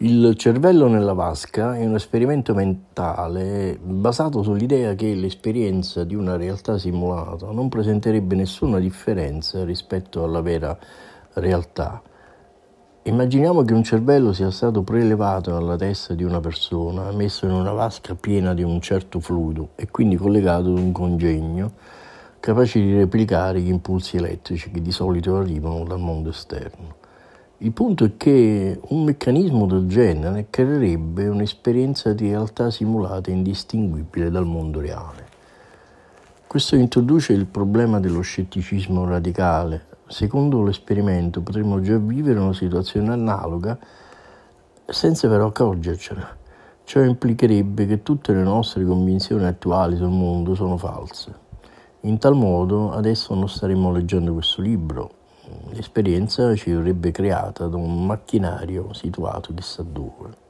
Il cervello nella vasca è un esperimento mentale basato sull'idea che l'esperienza di una realtà simulata non presenterebbe nessuna differenza rispetto alla vera realtà. Immaginiamo che un cervello sia stato prelevato dalla testa di una persona, messo in una vasca piena di un certo fluido e quindi collegato ad un congegno capace di replicare gli impulsi elettrici che di solito arrivano dal mondo esterno. Il punto è che un meccanismo del genere creerebbe un'esperienza di realtà simulata indistinguibile dal mondo reale. Questo introduce il problema dello scetticismo radicale. Secondo l'esperimento potremmo già vivere una situazione analoga senza però accorgercene. Ciò implicherebbe che tutte le nostre convinzioni attuali sul mondo sono false. In tal modo adesso non staremmo leggendo questo libro, L'esperienza ci avrebbe creata da un macchinario situato chissà dove.